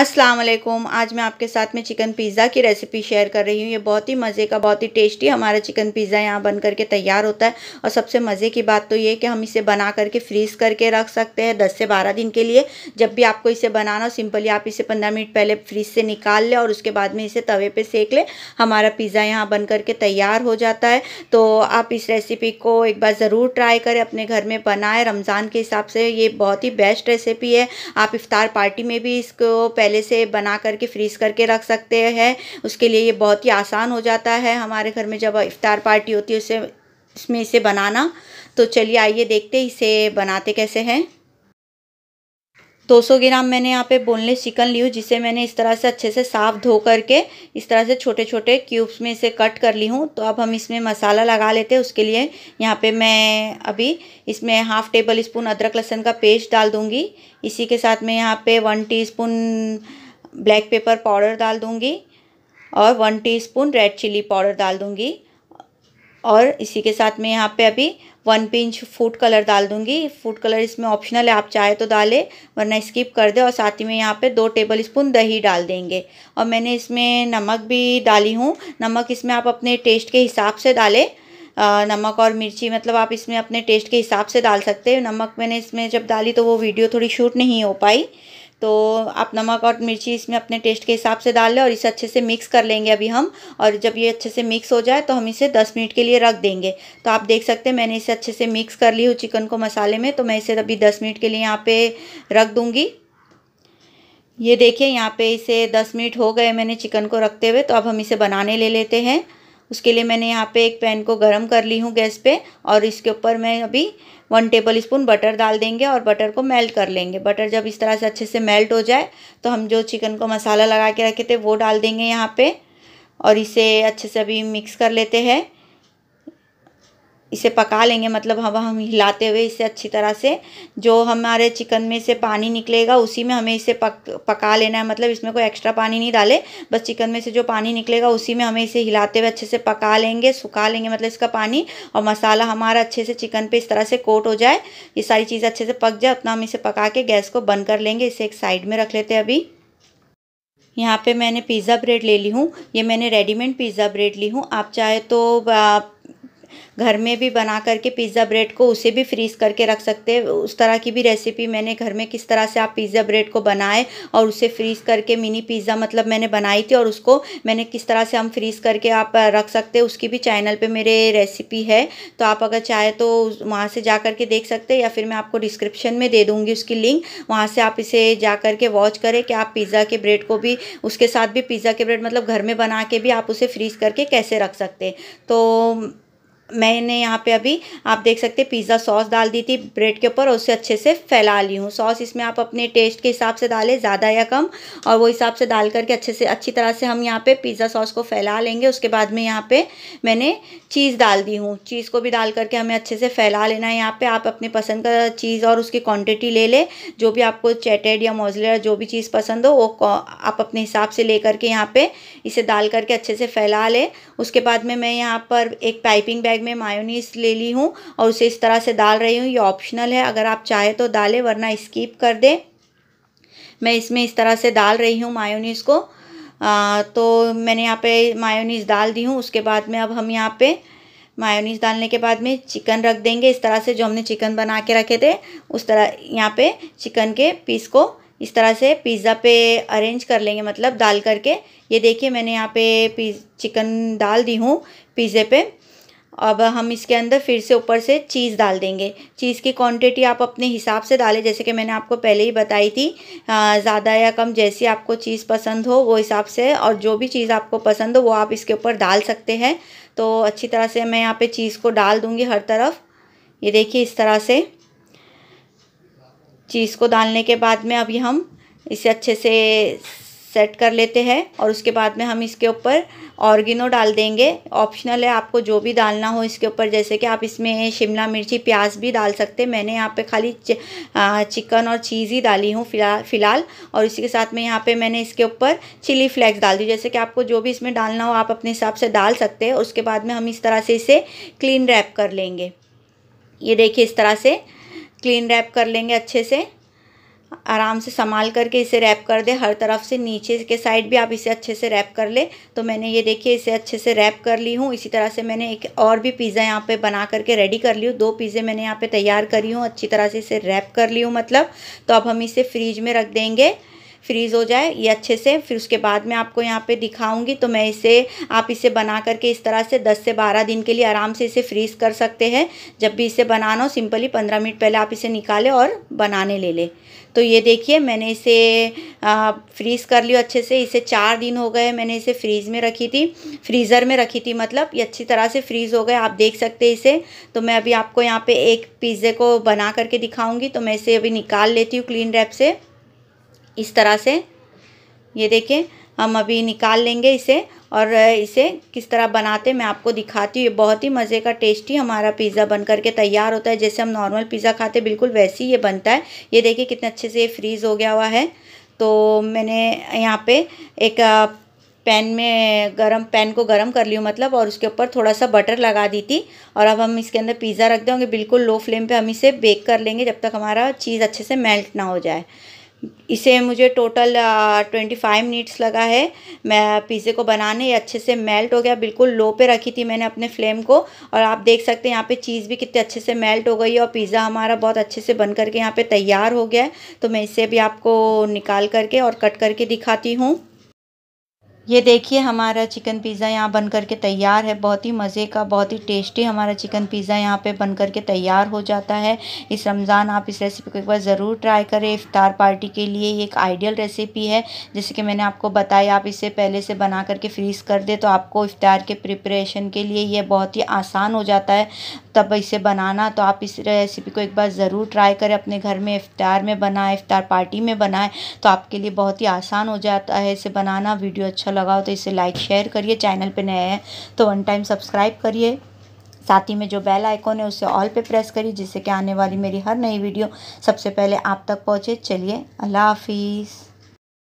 अस्सलाम वालेकुम आज मैं आपके साथ में चिकन पिज़्ज़ा की रेसिपी शेयर कर रही हूँ ये बहुत ही मज़े का बहुत ही टेस्टी हमारा चिकन पिज़्ज़ा यहाँ बन करके तैयार होता है और सबसे मज़े की बात तो ये कि हम इसे बना करके फ्रीज़ करके रख सकते हैं 10 से 12 दिन के लिए जब भी आपको इसे बनाना हो सिंपली आप इसे पंद्रह मिनट पहले फ्रीज से निकाल लें और उसके बाद में इसे तवे पर सेक लें हमारा पिज़्ज़ा यहाँ बन करके तैयार हो जाता है तो आप इस रेसिपी को एक बार ज़रूर ट्राई करें अपने घर में बनाएं रमज़ान के हिसाब से ये बहुत ही बेस्ट रेसिपी है आप इफ़ार पार्टी में भी इसको पहले से बना करके फ्रीज़ करके रख सकते हैं उसके लिए ये बहुत ही आसान हो जाता है हमारे घर में जब इफ्तार पार्टी होती है उसे इसमें इसे बनाना तो चलिए आइए देखते इसे बनाते कैसे हैं 200 ग्राम मैंने यहाँ पे बोनलेस चिकन ली हूँ जिसे मैंने इस तरह से अच्छे से साफ़ धो करके इस तरह से छोटे छोटे क्यूब्स में इसे कट कर ली हूँ तो अब हम इसमें मसाला लगा लेते हैं उसके लिए यहाँ पे मैं अभी इसमें हाफ़ टेबल स्पून अदरक लहसुन का पेस्ट डाल दूँगी इसी के साथ मैं यहाँ पे one tea black pepper powder डाल दूँगी और one tea red chilli powder डाल दूँगी और इसी के साथ मैं यहाँ पे अभी वन पिंच फूड कलर डाल दूँगी फूड कलर इसमें ऑप्शनल है आप चाहे तो डालें वरना स्किप कर दे और साथ ही में यहाँ पे दो टेबल स्पून दही डाल देंगे और मैंने इसमें नमक भी डाली हूँ नमक इसमें आप अपने टेस्ट के हिसाब से डालें नमक और मिर्ची मतलब आप इसमें अपने टेस्ट के हिसाब से डाल सकते हैं नमक मैंने इसमें जब डाली तो वो वीडियो थोड़ी शूट नहीं हो पाई तो आप नमक और मिर्ची इसमें अपने टेस्ट के हिसाब से डाल लें और इसे अच्छे से मिक्स कर लेंगे अभी हम और जब ये अच्छे से मिक्स हो जाए तो हम इसे दस मिनट के लिए रख देंगे तो आप देख सकते हैं मैंने इसे अच्छे से मिक्स कर ली हूँ चिकन को मसाले में तो मैं इसे अभी दस मिनट के लिए यहाँ पर रख दूँगी ये देखिए यहाँ पे इसे दस मिनट हो गए मैंने चिकन को रखते हुए तो अब हम इसे बनाने ले लेते हैं उसके लिए मैंने यहाँ पे एक पैन को गरम कर ली हूँ गैस पे और इसके ऊपर मैं अभी वन टेबल स्पून बटर डाल देंगे और बटर को मेल्ट कर लेंगे बटर जब इस तरह से अच्छे से मेल्ट हो जाए तो हम जो चिकन को मसाला लगा के रखे थे वो डाल देंगे यहाँ पे और इसे अच्छे से अभी मिक्स कर लेते हैं इसे पका लेंगे मतलब हम हम हिलाते हुए इसे अच्छी तरह से जो हमारे चिकन में से पानी निकलेगा उसी में हमें इसे पक पका लेना है मतलब इसमें कोई एक्स्ट्रा पानी नहीं डाले बस चिकन में से जो पानी निकलेगा उसी में हमें इसे हिलाते हुए अच्छे से पका लेंगे सुखा लेंगे मतलब इसका पानी और मसाला हमारा अच्छे से चिकन पर इस तरह से कोट हो जाए ये सारी चीज़ अच्छे से पक जाए उतना हम इसे पका के गैस को बंद कर लेंगे इसे एक साइड में रख लेते हैं अभी यहाँ पे मैंने पिज़्ज़ा ब्रेड ले ली हूँ ये मैंने रेडीमेड पिज़्ज़ा ब्रेड ली हूँ आप चाहे तो घर में भी बना करके पिज़्ज़ा ब्रेड को उसे भी फ्रीज़ करके रख सकते हैं उस तरह की भी रेसिपी मैंने घर में किस तरह से आप पिज़्ज़ा ब्रेड को बनाए और उसे फ्रीज़ करके मिनी पिज़्ज़ा मतलब मैंने बनाई थी और उसको मैंने किस तरह से हम फ्रीज़ करके आप रख सकते हैं उसकी भी चैनल पर मेरे रेसिपी है तो आप अगर चाहे तो वहाँ से जा के देख सकते हैं या फिर मैं आपको डिस्क्रिप्शन में दे दूँगी उसकी लिंक वहाँ से आप इसे जा करके वॉच करें कि आप पिज़्ज़ा के ब्रेड को भी उसके साथ भी पिज़्ज़ा के ब्रेड मतलब घर में बना के भी आप उसे फ्रीज़ करके कैसे रख सकते हैं तो मैंने यहाँ पे अभी आप देख सकते हैं पिज़्ज़ा सॉस डाल दी थी ब्रेड के ऊपर और उसे अच्छे से फैला ली हूँ सॉस इसमें आप अपने टेस्ट के हिसाब से डालें ज़्यादा या कम और वो हिसाब से डाल करके अच्छे से अच्छी तरह से हम यहाँ पे पिज़्ज़ा सॉस को फैला लेंगे उसके बाद में यहाँ पे मैंने चीज़ डाल दी हूँ चीज़ को भी डाल करके हमें अच्छे से फैला लेना है यहाँ पर आप अपने पसंद का चीज़ और उसकी क्वान्टिटी ले लें जो भी आपको चैटेड या मोजलेर जो भी चीज़ पसंद हो वो आप अपने हिसाब से ले करके यहाँ पर इसे डाल करके अच्छे से फैला लें उसके बाद में मैं यहाँ पर एक पाइपिंग बैग साइड में मायोनीस ले ली हूँ और उसे इस तरह से डाल रही हूँ ये ऑप्शनल है अगर आप चाहे तो डालें वरना स्कीप कर दें मैं इसमें इस तरह से डाल रही हूँ मायोनीस को आ, तो मैंने यहाँ पे मायोनीस डाल दी हूँ उसके बाद में अब हम यहाँ पे मायोनीस डालने के बाद में चिकन रख देंगे इस तरह से जो हमने चिकन बना के रखे थे उस तरह यहाँ पे चिकन के पीस को इस तरह से पिज़्ज़ा पे अरेंज कर लेंगे मतलब डाल करके ये देखिए मैंने यहाँ पे पीज चिकन डाल दी हूँ पिज़्ज़े पे अब हम इसके अंदर फिर से ऊपर से चीज़ डाल देंगे चीज़ की क्वांटिटी आप अपने हिसाब से डालें जैसे कि मैंने आपको पहले ही बताई थी ज़्यादा या कम जैसी आपको चीज़ पसंद हो वो हिसाब से और जो भी चीज़ आपको पसंद हो वो आप इसके ऊपर डाल सकते हैं तो अच्छी तरह से मैं यहाँ पे चीज़ को डाल दूँगी हर तरफ ये देखिए इस तरह से चीज़ को डालने के बाद में अभी हम इसे अच्छे से सेट कर लेते हैं और उसके बाद में हम इसके ऊपर ऑर्गिनो डाल देंगे ऑप्शनल है आपको जो भी डालना हो इसके ऊपर जैसे कि आप इसमें शिमला मिर्ची प्याज भी डाल सकते हैं मैंने यहाँ पे खाली चिकन और चीज़ ही डाली हूँ फिलहाल फिलहाल और इसी के साथ में यहाँ पे मैंने इसके ऊपर चिली फ्लेक्स डाल दी जैसे कि आपको जो भी इसमें डालना हो आप अपने हिसाब से डाल सकते हैं उसके बाद में हम इस तरह से इसे क्लीन रैप कर लेंगे ये देखिए इस तरह से क्लीन रैप कर लेंगे अच्छे से आराम से संभाल करके इसे रैप कर दे हर तरफ से नीचे के साइड भी आप इसे अच्छे से रैप कर ले तो मैंने ये देखिए इसे अच्छे से रैप कर ली हूँ इसी तरह से मैंने एक और भी पिज़्ज़ा यहाँ पे बना करके रेडी कर ली हूँ दो पिज़्ज़े मैंने यहाँ पे तैयार करी हूँ अच्छी तरह से इसे रैप कर ली हूँ मतलब तो अब हम इसे फ्रीज में रख देंगे फ्रीज़ हो जाए ये अच्छे से फिर उसके बाद में आपको यहाँ पे दिखाऊंगी तो मैं इसे आप इसे बना करके इस तरह से 10 से 12 दिन के लिए आराम से इसे फ्रीज़ कर सकते हैं जब भी इसे बनाना हो सिंपली 15 मिनट पहले आप इसे निकालें और बनाने ले लें तो ये देखिए मैंने इसे फ्रीज़ कर लिया अच्छे से इसे चार दिन हो गए मैंने इसे फ्रीज़ में रखी थी फ्रीज़र में रखी थी मतलब ये अच्छी तरह से फ्रीज़ हो गए आप देख सकते हैं इसे तो मैं अभी आपको यहाँ पर एक पिज़्ज़े को बना करके दिखाऊंगी तो मैं इसे अभी निकाल लेती हूँ क्लीन रैप से इस तरह से ये देखिए हम अभी निकाल लेंगे इसे और इसे किस तरह बनाते मैं आपको दिखाती हूँ ये बहुत ही मज़े का टेस्टी हमारा पिज़्ज़ा बन करके तैयार होता है जैसे हम नॉर्मल पिज़्ज़ा खाते बिल्कुल वैसे ही ये बनता है ये देखिए कितने अच्छे से ये फ्रीज़ हो गया हुआ है तो मैंने यहाँ पे एक पैन में गरम पैन को गरम कर लियो मतलब और उसके ऊपर थोड़ा सा बटर लगा दी थी और अब हम इसके अंदर पिज़्ज़ा रख देंगे बिल्कुल लो फ्लेम पर हम इसे बेक कर लेंगे जब तक हमारा चीज़ अच्छे से मेल्ट ना हो जाए इसे मुझे टोटल ट्वेंटी फाइव मिनट्स लगा है मैं पिज़्ज़े को बनाने ये अच्छे से मेल्ट हो गया बिल्कुल लो पे रखी थी मैंने अपने फ्लेम को और आप देख सकते हैं यहाँ पे चीज़ भी कितने अच्छे से मेल्ट हो गई है और पिज़्ज़ा हमारा बहुत अच्छे से बन करके यहाँ पे तैयार हो गया है तो मैं इसे भी आपको निकाल करके और कट करके दिखाती हूँ ये देखिए हमारा चिकन पिज़्ज़ा यहाँ बन कर के तैयार है बहुत ही मज़े का बहुत ही टेस्टी हमारा चिकन पिज़्ज़ा यहाँ पे बन कर के तैयार हो जाता है इस रमज़ान आप इस रेसिपी को एक बार ज़रूर ट्राई करें इफ़ार पार्टी के लिए ये एक आइडियल रेसिपी है जैसे कि मैंने आपको बताया आप इसे पहले से बना करके फ्रीज़ कर दे तो आपको इफ़ार के प्रिपरेशन के लिए यह बहुत ही आसान हो जाता है तब इसे बनाना तो आप इस रेसिपी को एक बार ज़रूर ट्राई करें अपने घर में इफ़ार में बनाएं इफ़ार पार्टी में बनाए तो आपके लिए बहुत ही आसान हो जाता है इसे बनाना वीडियो अच्छा लगा हो तो इसे लाइक शेयर करिए चैनल पे नए हैं तो वन टाइम सब्सक्राइब करिए साथ ही में जो बेल आइकॉन है उसे ऑल पे प्रेस करिए जिससे कि आने वाली मेरी हर नई वीडियो सबसे पहले आप तक पहुँचे चलिए अल्लाह हाफिज़